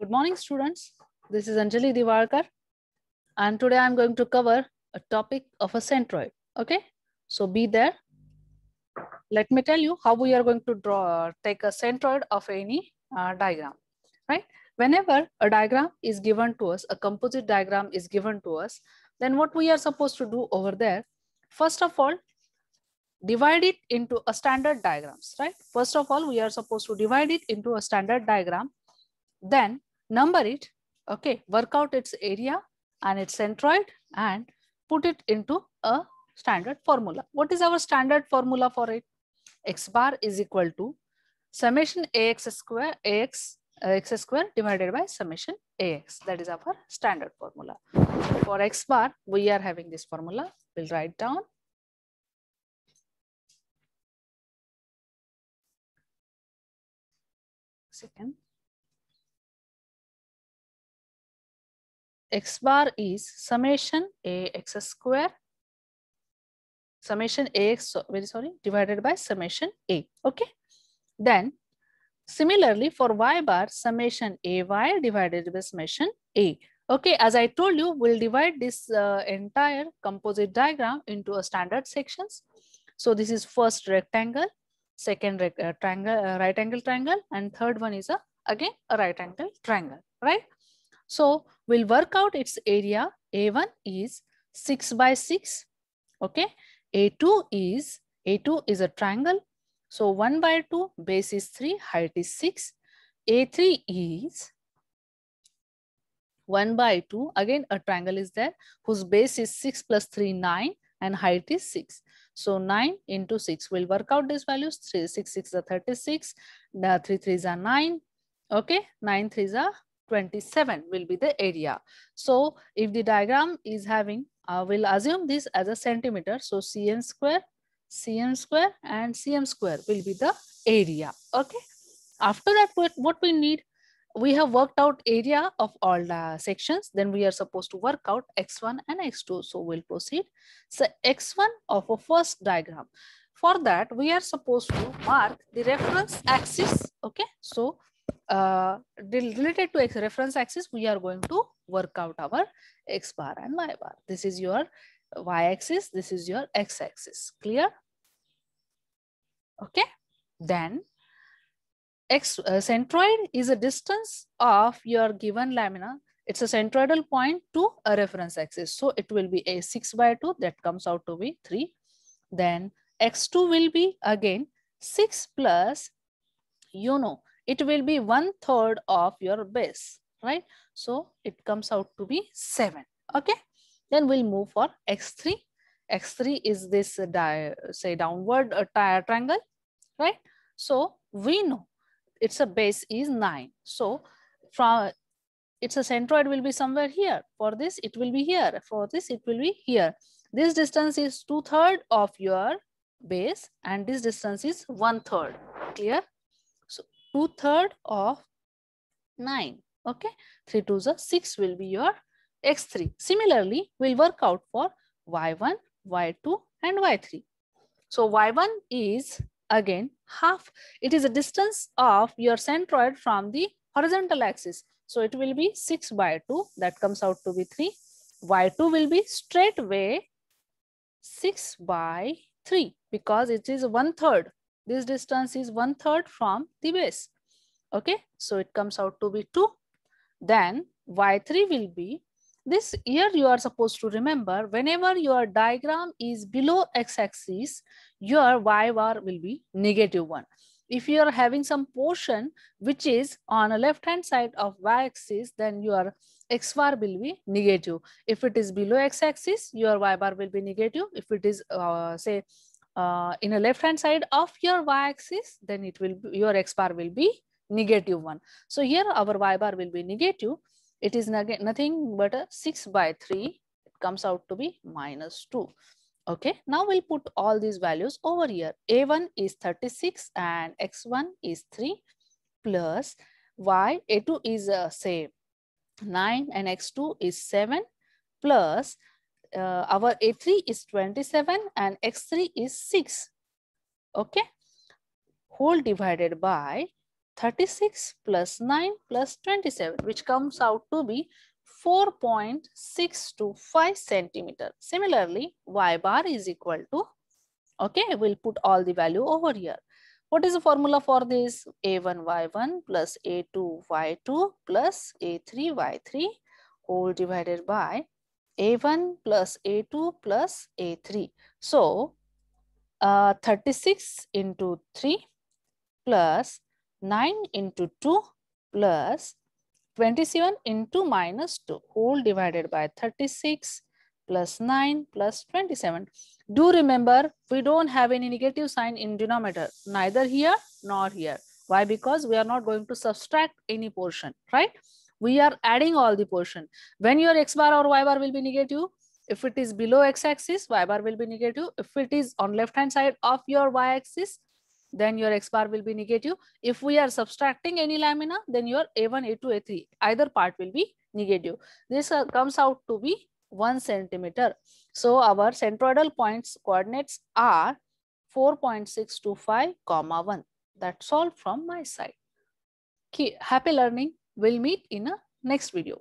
Good morning, students. This is Anjali Divarkar. And today I'm going to cover a topic of a centroid. Okay, so be there. Let me tell you how we are going to draw, take a centroid of any uh, diagram, right? Whenever a diagram is given to us, a composite diagram is given to us, then what we are supposed to do over there, first of all, divide it into a standard diagrams, right? First of all, we are supposed to divide it into a standard diagram then number it, okay, work out its area and its centroid and put it into a standard formula. What is our standard formula for it? X bar is equal to summation ax square ax uh, x square divided by summation ax. That is our standard formula. For x bar, we are having this formula. We'll write down. Second. x bar is summation ax square summation ax very sorry divided by summation a okay then similarly for y bar summation ay divided by summation a okay as i told you we'll divide this uh, entire composite diagram into a standard sections so this is first rectangle second rec uh, triangle uh, right angle triangle and third one is a again a right angle triangle right so We'll work out its area. A1 is 6 by 6. Okay. A2 is, A2 is a triangle. So 1 by 2, base is 3, height is 6. A3 is 1 by 2. Again, a triangle is there whose base is 6 plus 3, 9 and height is 6. So 9 into 6. We'll work out these values. 3, 6, 6 are 36. The 3, 3s are 9. Okay, 9, 3s are 27 will be the area. So if the diagram is having, uh, we'll assume this as a centimeter. So cm square, cm square and cm square will be the area. Okay. After that, what we need, we have worked out area of all the sections. Then we are supposed to work out x1 and x2. So we'll proceed. So x1 of a first diagram. For that, we are supposed to mark the reference axis. Okay. So uh, related to x reference axis, we are going to work out our x bar and y bar. This is your y axis, this is your x axis. Clear? Okay. Then x uh, centroid is a distance of your given lamina. It's a centroidal point to a reference axis. So it will be a 6 by 2 that comes out to be 3. Then x2 will be again 6 plus, you know, it will be one third of your base, right? So it comes out to be seven, okay? Then we'll move for x3. X3 is this say downward a uh, triangle, right? So we know its a base is nine. So from its a centroid will be somewhere here. For this, it will be here. For this, it will be here. This distance is two third of your base and this distance is one third. Clear? two-third of 9. Okay, 3 are 6 will be your x3. Similarly, will work out for y1, y2 and y3. So y1 is again half. It is a distance of your centroid from the horizontal axis. So it will be 6 by 2 that comes out to be 3. y2 will be straightway 6 by 3 because it is one third this distance is one third from the base. Okay, so it comes out to be 2. Then Y3 will be, this here you are supposed to remember, whenever your diagram is below x-axis, your y bar will be negative 1 if you are having some portion which is on a left hand side of y-axis then your x bar will be negative if it is below x-axis your y bar will be negative if it is uh, say uh, in a left hand side of your y-axis, then it will be, your x bar will be negative 1. So here our y bar will be negative. It is nothing but a 6 by 3. It comes out to be minus 2. Okay, now we'll put all these values over here. A1 is 36 and X1 is 3 plus Y, A2 is uh, say 9 and X2 is 7 plus uh, our A3 is 27 and X3 is 6. Okay. Whole divided by 36 plus 9 plus 27 which comes out to be 4.625 centimeter. Similarly, y bar is equal to, okay, we'll put all the value over here. What is the formula for this? A1Y1 plus A2Y2 plus A3Y3 whole divided by a1 plus A2 plus A3. So uh, 36 into 3 plus 9 into 2 plus 27 into minus 2 whole divided by 36 plus 9 plus 27. Do remember, we don't have any negative sign in denominator, neither here nor here. Why? Because we are not going to subtract any portion, right? we are adding all the portion. When your x bar or y bar will be negative, if it is below x-axis, y bar will be negative. If it is on left-hand side of your y-axis, then your x bar will be negative. If we are subtracting any lamina, then your a1, a2, a3, either part will be negative. This uh, comes out to be 1 centimeter. So our centroidal points coordinates are 4.625, comma 1. That's all from my side. Keep happy learning. We'll meet in a next video.